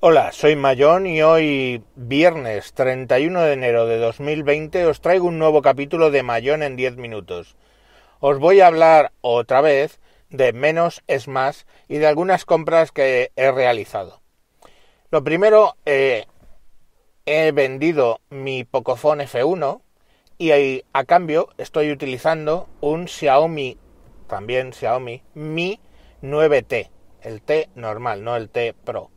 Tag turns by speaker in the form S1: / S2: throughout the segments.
S1: Hola, soy Mayón y hoy, viernes 31 de enero de 2020, os traigo un nuevo capítulo de Mayón en 10 minutos. Os voy a hablar otra vez de menos es más y de algunas compras que he realizado. Lo primero, eh, he vendido mi Pocophone F1 y ahí, a cambio estoy utilizando un Xiaomi, también Xiaomi, Mi 9T, el T normal, no el T Pro.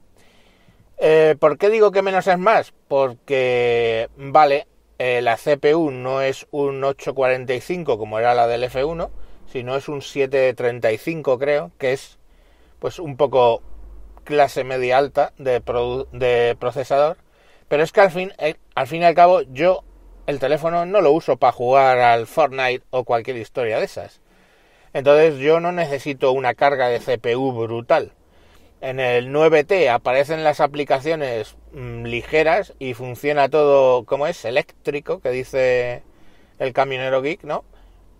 S1: Eh, ¿Por qué digo que menos es más? Porque, vale, eh, la CPU no es un 845 como era la del F1, sino es un 735 creo, que es pues un poco clase media alta de, de procesador. Pero es que al fin, eh, al fin y al cabo yo el teléfono no lo uso para jugar al Fortnite o cualquier historia de esas. Entonces yo no necesito una carga de CPU brutal. En el 9T aparecen las aplicaciones mm, ligeras y funciona todo como es, eléctrico, que dice el camionero geek, ¿no?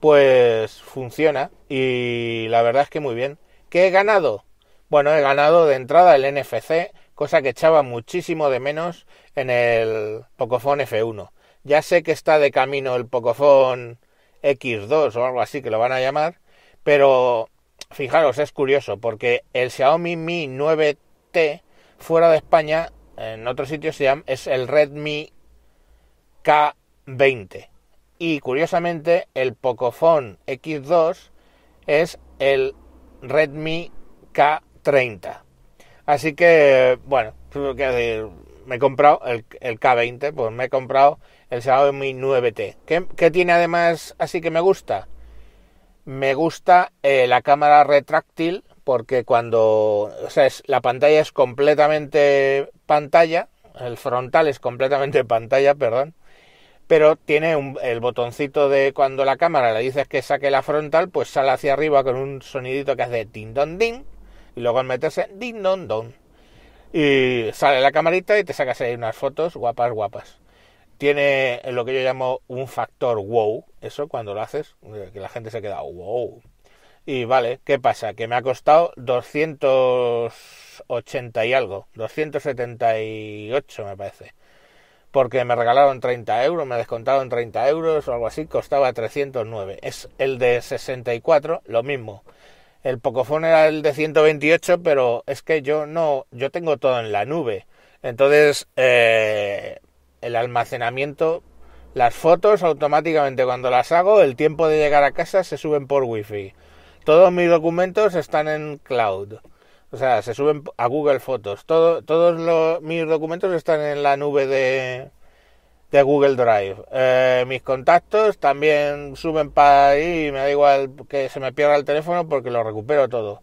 S1: Pues funciona y la verdad es que muy bien. ¿Qué he ganado? Bueno, he ganado de entrada el NFC, cosa que echaba muchísimo de menos en el Pocophone F1. Ya sé que está de camino el pocofon X2 o algo así que lo van a llamar, pero fijaros, es curioso, porque el Xiaomi Mi 9T fuera de España, en otros sitios se llama, es el Redmi K20. Y curiosamente, el pocofon X2 es el Redmi K30. Así que, bueno, me he comprado el K20, pues me he comprado el Xiaomi 9T. ¿Qué, tiene además así que me gusta? Me gusta eh, la cámara retráctil porque cuando o sea, la pantalla es completamente pantalla, el frontal es completamente pantalla, perdón, pero tiene el botoncito de cuando la cámara le dices que saque la frontal, pues sale hacia arriba con un sonidito que hace din don din y luego al meterse din don don y sale la camarita y te sacas ahí unas fotos guapas guapas tiene lo que yo llamo un factor wow. Eso cuando lo haces, eh, que la gente se queda wow. Y vale, ¿qué pasa? Que me ha costado 280 y algo, 278 me parece. Porque me regalaron 30 euros, me descontaron 30 euros o algo así, costaba 309. Es el de 64, lo mismo. El Pocophone era el de 128, pero es que yo no, yo tengo todo en la nube. Entonces, eh, el almacenamiento, las fotos automáticamente cuando las hago, el tiempo de llegar a casa se suben por wifi. Todos mis documentos están en cloud. O sea, se suben a Google Fotos. Todo, todos los, mis documentos están en la nube de, de Google Drive. Eh, mis contactos también suben para ahí y me da igual que se me pierda el teléfono porque lo recupero todo.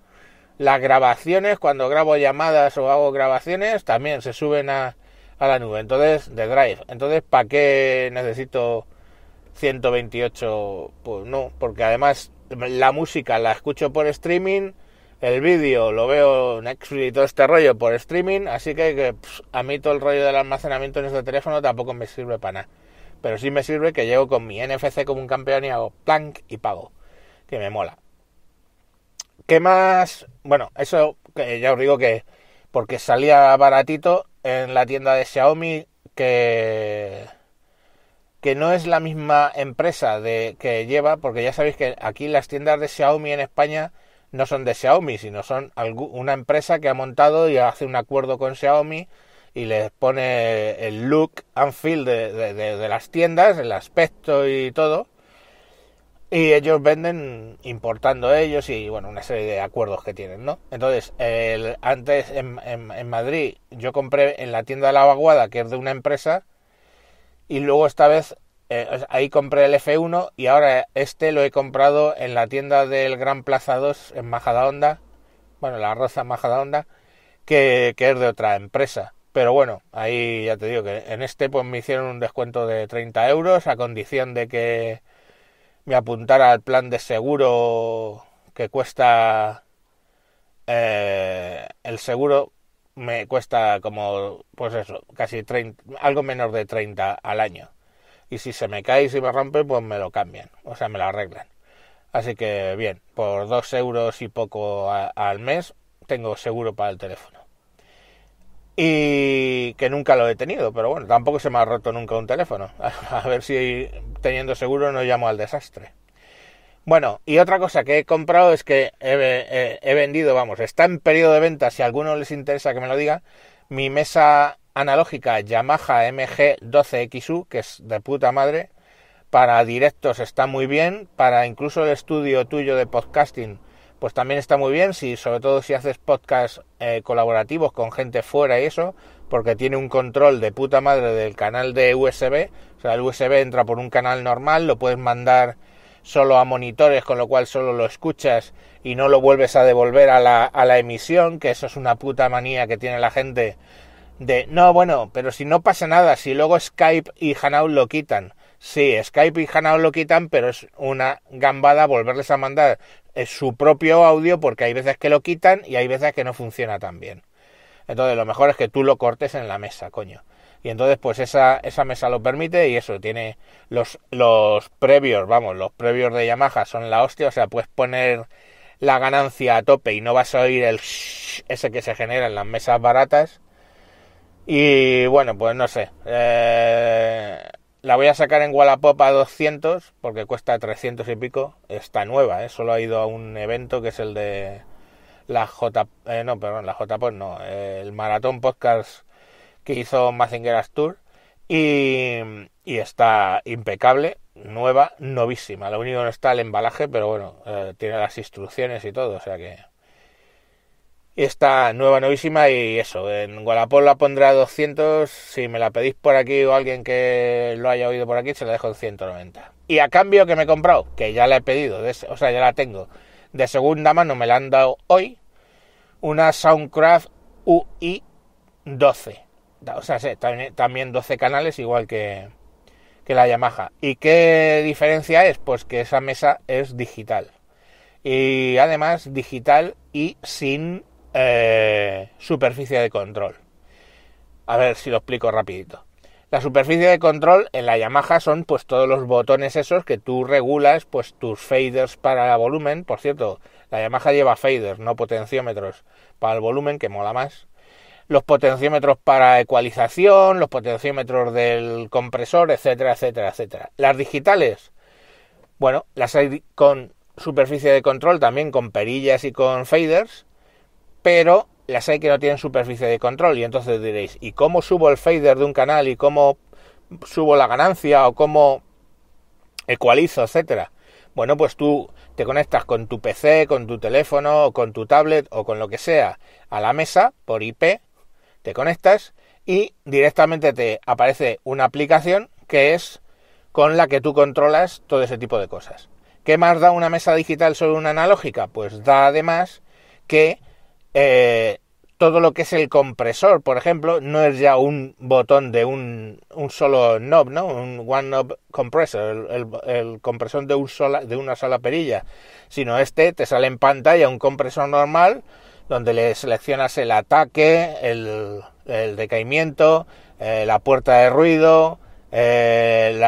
S1: Las grabaciones, cuando grabo llamadas o hago grabaciones, también se suben a, a la nube, entonces de Drive. Entonces, ¿para qué necesito 128? Pues no, porque además la música la escucho por streaming, el vídeo lo veo Netflix y todo este rollo por streaming, así que, a mí todo el rollo del almacenamiento en este teléfono tampoco me sirve para nada. Pero sí me sirve que llego con mi NFC como un campeón y hago plank y pago, que me mola. ¿Qué más? Bueno, eso que ya os digo que porque salía baratito en la tienda de Xiaomi que que no es la misma empresa de que lleva, porque ya sabéis que aquí las tiendas de Xiaomi en España no son de Xiaomi, sino son una empresa que ha montado y hace un acuerdo con Xiaomi y les pone el look and feel de las tiendas, el aspecto y todo, y ellos venden importando ellos y bueno una serie de acuerdos que tienen no entonces el, antes en, en, Madrid yo compré en la tienda de la vaguada que es de una empresa y luego esta vez eh, ahí compré el F1 y ahora este lo he comprado en la tienda del Gran Plaza 2 en Majadahonda bueno la Rosa Majadahonda que, que es de otra empresa pero bueno ahí ya te digo que en este pues me hicieron un descuento de 30 euros a condición de que me apuntara al plan de seguro que cuesta eh, el seguro me cuesta como pues eso casi algo menos de 30 al año y si se me cae y se me rompe pues me lo cambian o sea me lo arreglan así que bien por dos euros y poco al mes tengo seguro para el teléfono y que nunca lo he tenido, pero bueno, tampoco se me ha roto nunca un teléfono. A ver si teniendo seguro no llamo al desastre. Bueno, y otra cosa que he comprado es que eh, he, vendido, vamos, está en periodo de venta, si a alguno les interesa que me lo diga, mi mesa analógica Yamaha MG12XU, que es de puta madre, para directos está muy bien, para incluso el estudio tuyo de podcasting pues también está muy bien, si, sobre todo si haces podcasts eh, colaborativos con gente fuera y eso, porque tiene un control de puta madre del canal de USB, o sea, el USB entra por un canal normal, lo puedes mandar solo a monitores, con lo cual solo lo escuchas y no lo vuelves a devolver a la, a la emisión, que eso es una puta manía que tiene la gente de, no, bueno, pero si no pasa nada, si luego Skype y Hanout lo quitan. Sí, Skype y hanau lo quitan, pero es una gambada volverles a mandar su propio audio porque hay veces que lo quitan y hay veces que no funciona tan bien. Entonces lo mejor es que tú lo cortes en la mesa, coño. Y entonces pues esa, esa mesa lo permite y eso tiene los, los previos, vamos, los previos de Yamaha son la hostia, o sea, puedes poner la ganancia a tope y no vas a oír el ese que se genera en las mesas baratas. Y bueno, pues no sé. Eh, la voy a sacar en Wallapop a 200 porque cuesta 300 y pico. Está nueva, ¿eh? solo ha ido a un evento que es el de la J... Eh, no, perdón, la pues no. El Maratón Podcast que hizo Mazingeras Tour. Y, está impecable, nueva, novísima. Lo único no está el embalaje, pero bueno, eh, tiene las instrucciones y todo, o sea que esta nueva novísima y eso, en Guadalajara la a 200, si me la pedís por aquí o alguien que lo haya oído por aquí, se la dejo en 190. Y a cambio que me he comprado, que ya la he pedido, o sea, ya la tengo, de segunda mano me la han dado hoy, una Soundcraft UI 12. O sea, también, 12 canales, igual que, que la Yamaha. ¿Y qué diferencia es? Pues que esa mesa es digital. Y además digital y sin eh, superficie de control. A ver si lo explico rapidito. La superficie de control en la Yamaha son pues todos los botones esos que tú regulas, pues tus faders para el volumen. Por cierto, la Yamaha lleva faders, no potenciómetros para el volumen, que mola más. Los potenciómetros para ecualización, los potenciómetros del compresor, etcétera, etcétera, etcétera. Las digitales, bueno, las hay con superficie de control también con perillas y con faders pero las hay que no tienen superficie de control y entonces diréis, ¿y cómo subo el fader de un canal y cómo subo la ganancia o cómo ecualizo, etcétera? Bueno, pues tú te conectas con tu PC, con tu teléfono, o con tu tablet o con lo que sea a la mesa por IP, te conectas y directamente te aparece una aplicación que es con la que tú controlas todo ese tipo de cosas. ¿Qué más da una mesa digital sobre una analógica? Pues da además que eh, todo lo que es el compresor, por ejemplo, no es ya un botón de un, solo knob, ¿no? Un one knob compressor, el, compresor de, un sola, de una sola perilla, sino este te sale en pantalla un compresor normal donde le seleccionas el ataque, el, decaimiento, eh, la puerta de ruido, eh,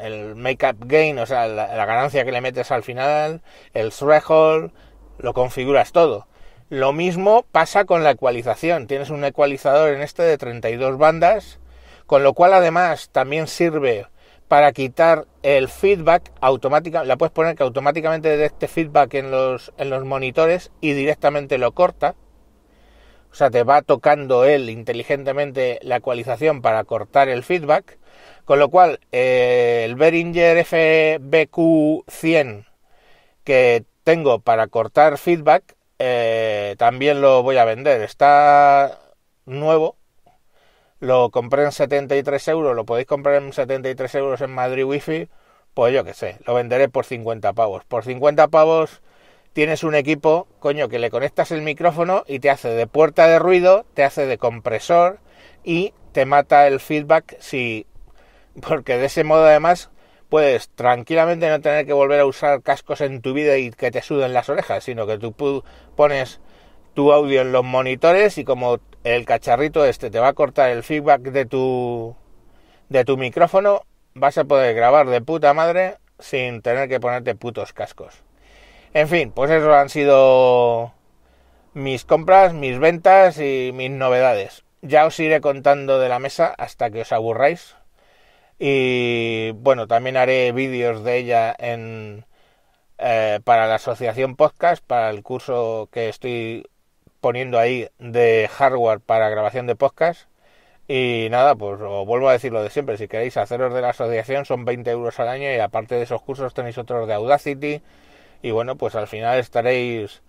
S1: el make-up gain, o sea, la, ganancia que le metes al final, el threshold, lo configuras todo. Lo mismo pasa con la ecualización. Tienes un ecualizador en este de 32 bandas, con lo cual además también sirve para quitar el feedback automática. La puedes poner que automáticamente este feedback en los, en los monitores y directamente lo corta. O sea, te va tocando él inteligentemente la ecualización para cortar el feedback. Con lo cual, eh, el Behringer FBQ100 que tengo para cortar feedback eh, también lo voy a vender. Está nuevo, lo compré en 73 euros, lo podéis comprar en 73 euros en Madrid Wifi, pues yo qué sé, lo venderé por 50 pavos. Por 50 pavos tienes un equipo, coño, que le conectas el micrófono y te hace de puerta de ruido, te hace de compresor y te mata el feedback si... Porque de ese modo además puedes tranquilamente no tener que volver a usar cascos en tu vida y que te suden las orejas, sino que tú pones tu audio en los monitores y como el cacharrito este te va a cortar el feedback de tu de tu micrófono, vas a poder grabar de puta madre sin tener que ponerte putos cascos. En fin, pues eso han sido mis compras, mis ventas y mis novedades. Ya os iré contando de la mesa hasta que os aburráis, y bueno, también haré vídeos de ella en, eh, para la asociación podcast, para el curso que estoy poniendo ahí de hardware para grabación de podcast. Y nada, pues os vuelvo a decir lo de siempre, si queréis haceros de la asociación son 20 euros al año y aparte de esos cursos tenéis otros de Audacity y bueno, pues al final estaréis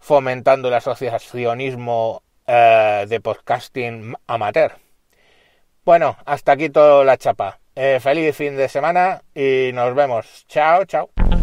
S1: fomentando el asociacionismo eh, de podcasting amateur. Bueno, hasta aquí toda la chapa. Eh, feliz fin de semana y nos vemos. Chao, chao.